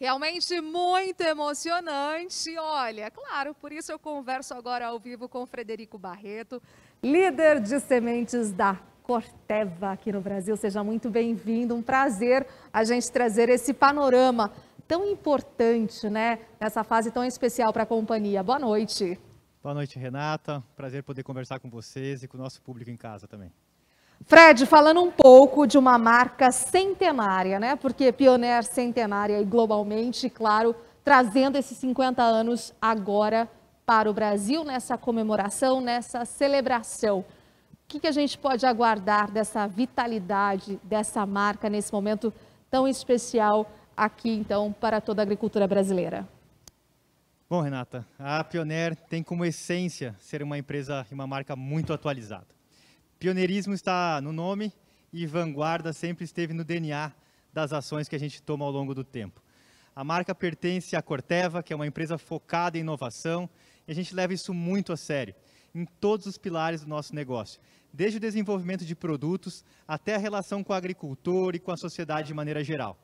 Realmente muito emocionante. Olha, claro, por isso eu converso agora ao vivo com Frederico Barreto, líder de sementes da Corteva aqui no Brasil. Seja muito bem-vindo. Um prazer a gente trazer esse panorama tão importante, né, nessa fase tão especial para a companhia. Boa noite. Boa noite, Renata. Prazer poder conversar com vocês e com o nosso público em casa também. Fred, falando um pouco de uma marca centenária, né? Porque Pioneer centenária e globalmente, claro, trazendo esses 50 anos agora para o Brasil, nessa comemoração, nessa celebração. O que, que a gente pode aguardar dessa vitalidade dessa marca nesse momento tão especial aqui, então, para toda a agricultura brasileira? Bom, Renata, a Pioneer tem como essência ser uma empresa e uma marca muito atualizada. Pioneirismo está no nome e vanguarda sempre esteve no DNA das ações que a gente toma ao longo do tempo. A marca pertence à Corteva, que é uma empresa focada em inovação, e a gente leva isso muito a sério, em todos os pilares do nosso negócio, desde o desenvolvimento de produtos até a relação com o agricultor e com a sociedade de maneira geral.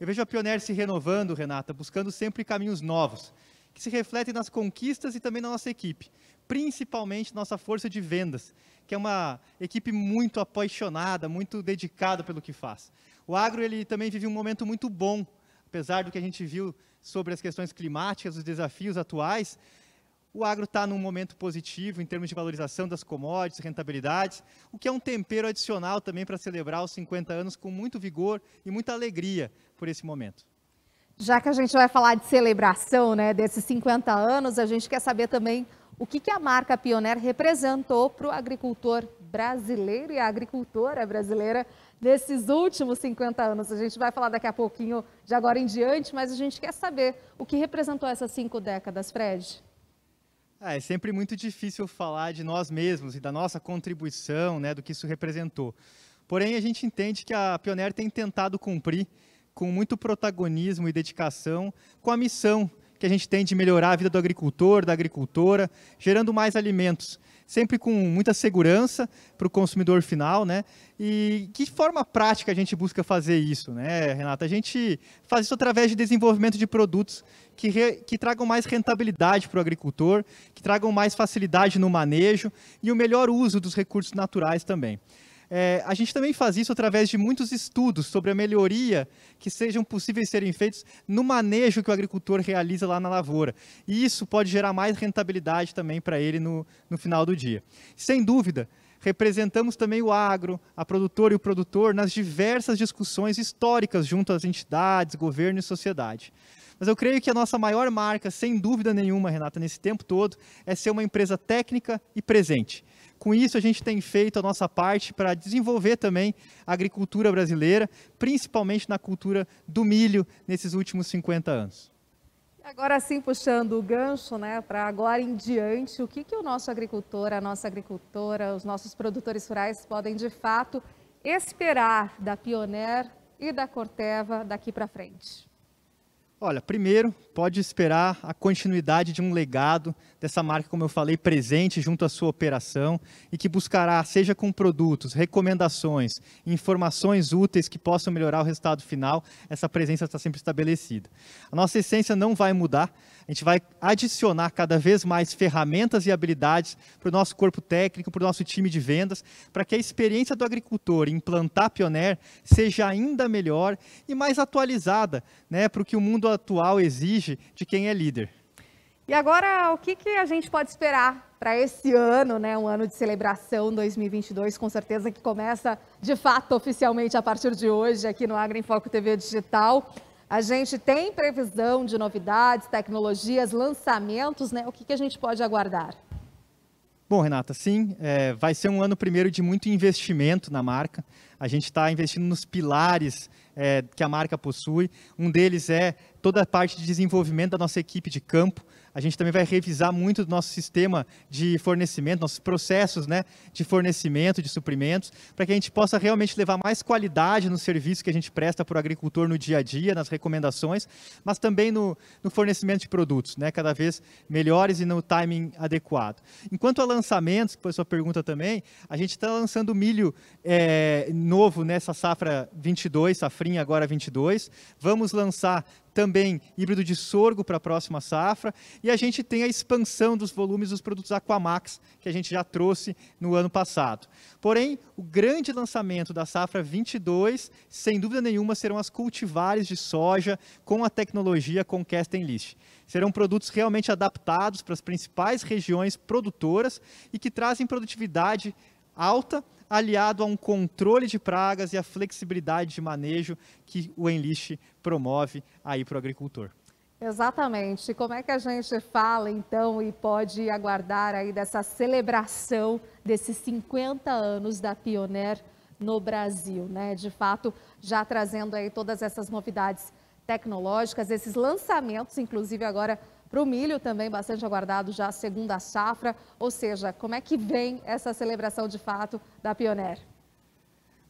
Eu vejo a Pioneer se renovando, Renata, buscando sempre caminhos novos, que se refletem nas conquistas e também na nossa equipe, principalmente nossa força de vendas, que é uma equipe muito apaixonada, muito dedicada pelo que faz. O agro ele também vive um momento muito bom, apesar do que a gente viu sobre as questões climáticas, os desafios atuais. O agro está num momento positivo em termos de valorização das commodities, rentabilidades, o que é um tempero adicional também para celebrar os 50 anos com muito vigor e muita alegria por esse momento. Já que a gente vai falar de celebração, né, desses 50 anos, a gente quer saber também o que, que a marca Pioneer representou para o agricultor brasileiro e a agricultora brasileira nesses últimos 50 anos. A gente vai falar daqui a pouquinho, de agora em diante, mas a gente quer saber o que representou essas cinco décadas, Fred. Ah, é sempre muito difícil falar de nós mesmos e da nossa contribuição, né, do que isso representou. Porém, a gente entende que a Pioneer tem tentado cumprir com muito protagonismo e dedicação com a missão que a gente tem de melhorar a vida do agricultor, da agricultora, gerando mais alimentos, sempre com muita segurança para o consumidor final, né? E que forma prática a gente busca fazer isso, né, Renata? A gente faz isso através de desenvolvimento de produtos que, re... que tragam mais rentabilidade para o agricultor, que tragam mais facilidade no manejo e o melhor uso dos recursos naturais também. É, a gente também faz isso através de muitos estudos sobre a melhoria que sejam possíveis serem feitos no manejo que o agricultor realiza lá na lavoura. E isso pode gerar mais rentabilidade também para ele no, no final do dia. Sem dúvida, representamos também o agro, a produtora e o produtor nas diversas discussões históricas junto às entidades, governo e sociedade. Mas eu creio que a nossa maior marca, sem dúvida nenhuma, Renata, nesse tempo todo, é ser uma empresa técnica e presente. Com isso, a gente tem feito a nossa parte para desenvolver também a agricultura brasileira, principalmente na cultura do milho, nesses últimos 50 anos. Agora sim, puxando o gancho, né, para agora em diante, o que, que o nosso agricultor, a nossa agricultora, os nossos produtores rurais podem de fato esperar da Pioneer e da Corteva daqui para frente? Olha, primeiro, pode esperar a continuidade de um legado dessa marca, como eu falei, presente junto à sua operação e que buscará, seja com produtos, recomendações, informações úteis que possam melhorar o resultado final, essa presença está sempre estabelecida. A nossa essência não vai mudar, a gente vai adicionar cada vez mais ferramentas e habilidades para o nosso corpo técnico, para o nosso time de vendas, para que a experiência do agricultor em plantar Pioneer seja ainda melhor e mais atualizada né, para o que o mundo atual exige de quem é líder. E agora, o que, que a gente pode esperar para esse ano, né? Um ano de celebração 2022, com certeza que começa de fato oficialmente a partir de hoje aqui no Agro em Foco TV Digital. A gente tem previsão de novidades, tecnologias, lançamentos, né? O que, que a gente pode aguardar? Bom, Renata, sim, é, vai ser um ano primeiro de muito investimento na marca. A gente está investindo nos pilares é, que a marca possui. Um deles é toda a parte de desenvolvimento da nossa equipe de campo. A gente também vai revisar muito do nosso sistema de fornecimento, nossos processos né, de fornecimento de suprimentos, para que a gente possa realmente levar mais qualidade no serviço que a gente presta para o agricultor no dia a dia, nas recomendações, mas também no, no fornecimento de produtos, né, cada vez melhores e no timing adequado. Enquanto a lançamentos, que foi a sua pergunta também, a gente está lançando milho é, novo nessa safra 22, safrinha agora 22. Vamos lançar também híbrido de sorgo para a próxima safra. E a gente tem a expansão dos volumes dos produtos Aquamax, que a gente já trouxe no ano passado. Porém, o grande lançamento da safra 22, sem dúvida nenhuma, serão as cultivares de soja com a tecnologia Conquest List. Serão produtos realmente adaptados para as principais regiões produtoras e que trazem produtividade alta, aliado a um controle de pragas e a flexibilidade de manejo que o Enlist promove aí para o agricultor. Exatamente. Como é que a gente fala então e pode aguardar aí dessa celebração desses 50 anos da Pioneer no Brasil, né? De fato, já trazendo aí todas essas novidades tecnológicas, esses lançamentos, inclusive agora para o milho também bastante aguardado já a segunda safra, ou seja, como é que vem essa celebração de fato da Pioneer?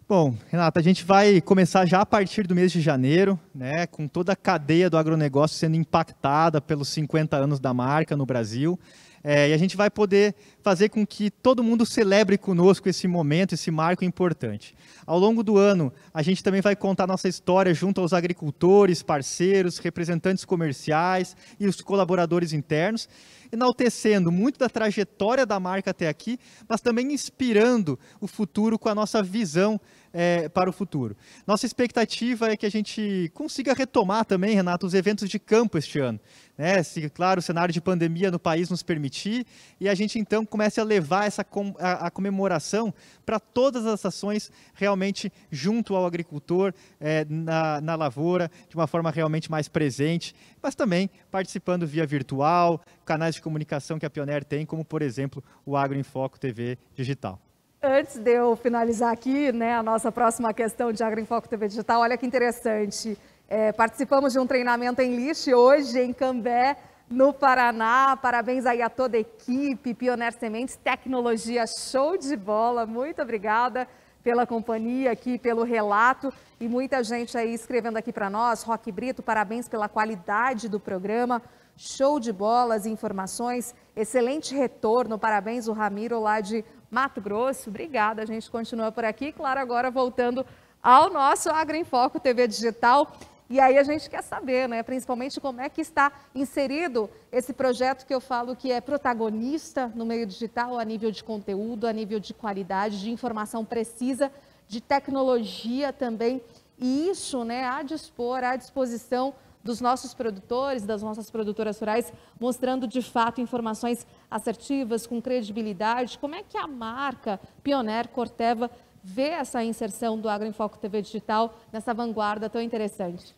Bom, Renata, a gente vai começar já a partir do mês de janeiro, né, com toda a cadeia do agronegócio sendo impactada pelos 50 anos da marca no Brasil. É, e a gente vai poder fazer com que todo mundo celebre conosco esse momento, esse marco importante. Ao longo do ano, a gente também vai contar nossa história junto aos agricultores, parceiros, representantes comerciais e os colaboradores internos, enaltecendo muito da trajetória da marca até aqui, mas também inspirando o futuro com a nossa visão é, para o futuro. Nossa expectativa é que a gente consiga retomar também, Renato, os eventos de campo este ano. Né? Se, claro, o cenário de pandemia no país nos permitir, e a gente então comece a levar essa com, a, a, comemoração para todas as ações realmente junto ao agricultor, é, na, na lavoura, de uma forma realmente mais presente, mas também participando via virtual, canais de comunicação que a Pioneer tem, como por exemplo o Agro em Foco TV Digital. Antes de eu finalizar aqui, né, a nossa próxima questão de Agro TV Digital, olha que interessante. É, participamos de um treinamento em lixo hoje em Cambé, no Paraná. Parabéns aí a toda a equipe, Pioneer Sementes, tecnologia show de bola. Muito obrigada pela companhia aqui, pelo relato e muita gente aí escrevendo aqui para nós. Roque Brito, parabéns pela qualidade do programa. Show de bolas, informações, excelente retorno. Parabéns o Ramiro lá de Mato Grosso. Obrigada, a gente continua por aqui. Claro, agora voltando ao nosso Agro em Foco TV Digital. E aí a gente quer saber, né, principalmente como é que está inserido esse projeto que eu falo que é protagonista no meio digital, a nível de conteúdo, a nível de qualidade, de informação precisa, de tecnologia também. E isso, né, a dispor, à disposição dos nossos produtores, das nossas produtoras rurais, mostrando de fato informações assertivas, com credibilidade. Como é que a marca Pioneer Corteva vê essa inserção do Agro em Foco TV Digital nessa vanguarda tão interessante?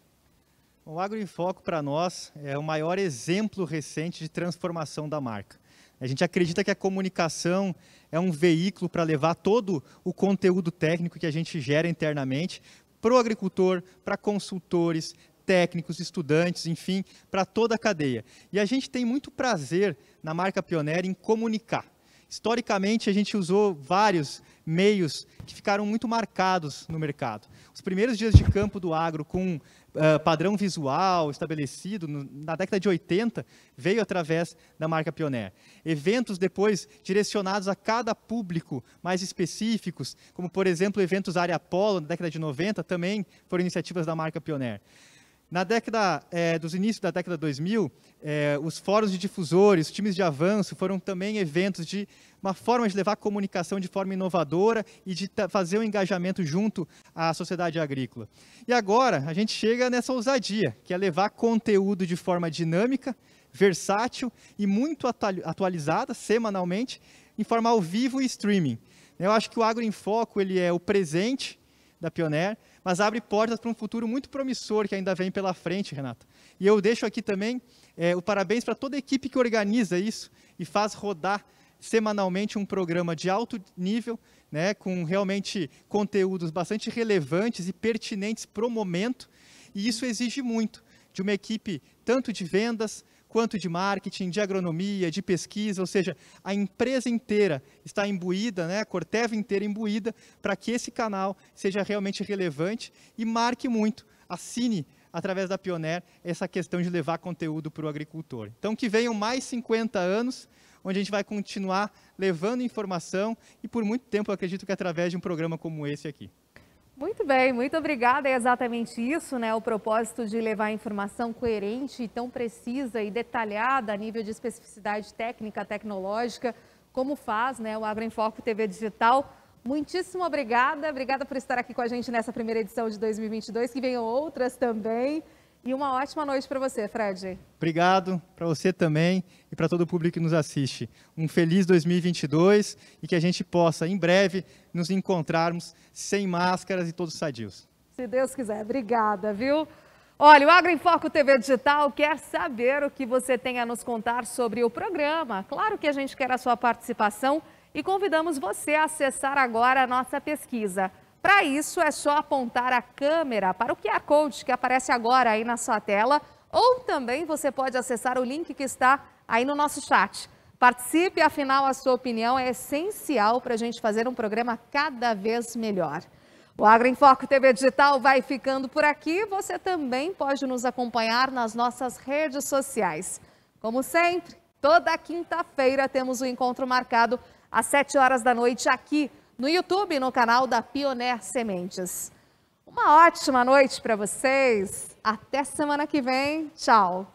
O Agro em Foco, para nós, é o maior exemplo recente de transformação da marca. A gente acredita que a comunicação é um veículo para levar todo o conteúdo técnico que a gente gera internamente para o agricultor, para consultores, técnicos, estudantes, enfim, para toda a cadeia. E a gente tem muito prazer na marca Pioneer em comunicar. Historicamente, a gente usou vários meios que ficaram muito marcados no mercado. Os primeiros dias de campo do agro com uh, padrão visual estabelecido no, na década de 80 veio através da marca Pioneer. Eventos depois direcionados a cada público mais específicos, como por exemplo eventos área polo na década de 90 também foram iniciativas da marca Pioneer. Na década é, dos inícios da década 2000, é, eh, os fóruns de difusores, times de avanço foram também eventos de uma forma de levar a comunicação de forma inovadora e de fazer o um engajamento junto à sociedade agrícola. E agora a gente chega nessa ousadia, que é levar conteúdo de forma dinâmica, versátil e muito atualizada semanalmente, em forma ao vivo e streaming. Eu acho que o Agro em Foco ele é o presente da Pioneer, mas abre portas para um futuro muito promissor que ainda vem pela frente, Renata. E eu deixo aqui também é, o parabéns para toda a equipe que organiza isso e faz rodar semanalmente um programa de alto nível, né, com realmente conteúdos bastante relevantes e pertinentes para o momento, e isso exige muito de uma equipe tanto de vendas, quanto de marketing, de agronomia, de pesquisa, ou seja, a empresa inteira está imbuída, né, a Corteva inteira imbuída, para que esse canal seja realmente relevante e marque muito, assine através da Pioneer essa questão de levar conteúdo para o agricultor. Então, que venham mais 50 anos, onde a gente vai continuar levando informação e por muito tempo eu acredito que através de um programa como esse aqui. Muito bem, muito obrigada. É exatamente isso, né? O propósito de levar informação coerente, tão precisa e detalhada a nível de especificidade técnica, tecnológica, como faz né, o Agroenfoco TV Digital. Muitíssimo obrigada. Obrigada por estar aqui com a gente nessa primeira edição de 2022, que venham outras também. E uma ótima noite para você, Fred. Obrigado para você também e para todo o público que nos assiste. Um feliz 2022 e que a gente possa, em breve, nos encontrarmos sem máscaras e todos sadios. Se Deus quiser. Obrigada, viu? Olha, o Agro em Foco TV Digital quer saber o que você tem a nos contar sobre o programa. Claro que a gente quer a sua participação e convidamos você a acessar agora a nossa pesquisa. Para isso, é só apontar a câmera para o QR Code que aparece agora aí na sua tela, ou também você pode acessar o link que está aí no nosso chat. Participe, afinal, a sua opinião é essencial para a gente fazer um programa cada vez melhor. O Agro em Foco TV Digital vai ficando por aqui. Você também pode nos acompanhar nas nossas redes sociais. Como sempre, toda quinta-feira temos o um encontro marcado às 7 horas da noite aqui no YouTube, no canal da Pioneer Sementes. Uma ótima noite para vocês. Até semana que vem. Tchau.